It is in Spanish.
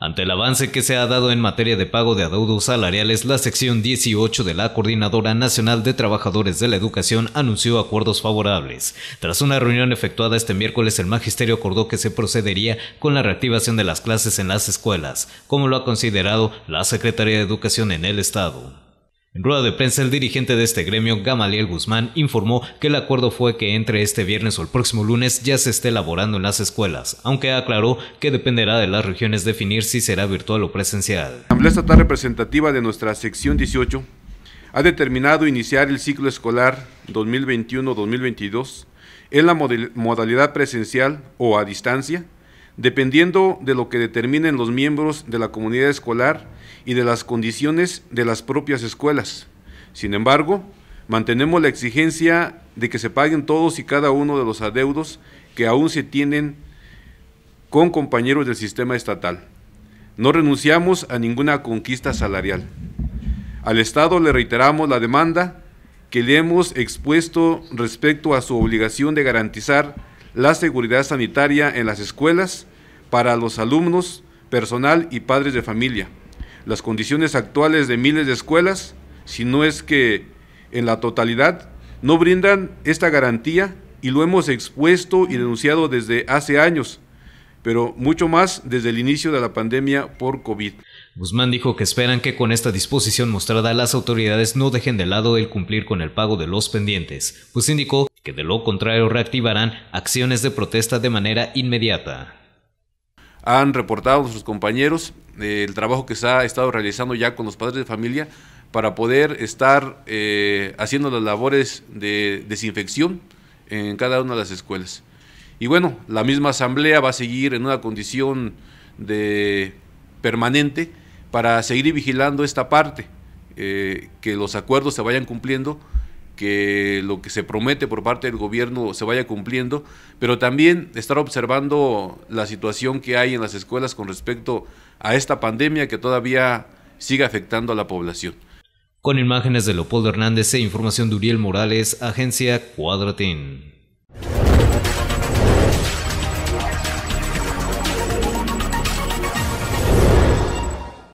Ante el avance que se ha dado en materia de pago de adeudos salariales, la sección 18 de la Coordinadora Nacional de Trabajadores de la Educación anunció acuerdos favorables. Tras una reunión efectuada este miércoles, el magisterio acordó que se procedería con la reactivación de las clases en las escuelas, como lo ha considerado la Secretaría de Educación en el Estado. En rueda de prensa, el dirigente de este gremio, Gamaliel Guzmán, informó que el acuerdo fue que entre este viernes o el próximo lunes ya se esté elaborando en las escuelas, aunque aclaró que dependerá de las regiones definir si será virtual o presencial. La Asamblea Estatal Representativa de nuestra sección 18 ha determinado iniciar el ciclo escolar 2021-2022 en la modalidad presencial o a distancia dependiendo de lo que determinen los miembros de la comunidad escolar y de las condiciones de las propias escuelas. Sin embargo, mantenemos la exigencia de que se paguen todos y cada uno de los adeudos que aún se tienen con compañeros del sistema estatal. No renunciamos a ninguna conquista salarial. Al Estado le reiteramos la demanda que le hemos expuesto respecto a su obligación de garantizar la seguridad sanitaria en las escuelas para los alumnos, personal y padres de familia. Las condiciones actuales de miles de escuelas, si no es que en la totalidad, no brindan esta garantía y lo hemos expuesto y denunciado desde hace años pero mucho más desde el inicio de la pandemia por COVID. Guzmán dijo que esperan que con esta disposición mostrada las autoridades no dejen de lado el cumplir con el pago de los pendientes, pues indicó de lo contrario reactivarán acciones de protesta de manera inmediata. Han reportado nuestros compañeros eh, el trabajo que se ha estado realizando ya con los padres de familia para poder estar eh, haciendo las labores de desinfección en cada una de las escuelas. Y bueno, la misma asamblea va a seguir en una condición de permanente para seguir vigilando esta parte, eh, que los acuerdos se vayan cumpliendo que lo que se promete por parte del gobierno se vaya cumpliendo, pero también estar observando la situación que hay en las escuelas con respecto a esta pandemia que todavía sigue afectando a la población. Con imágenes de Leopoldo Hernández e información de Uriel Morales, agencia Cuadratín.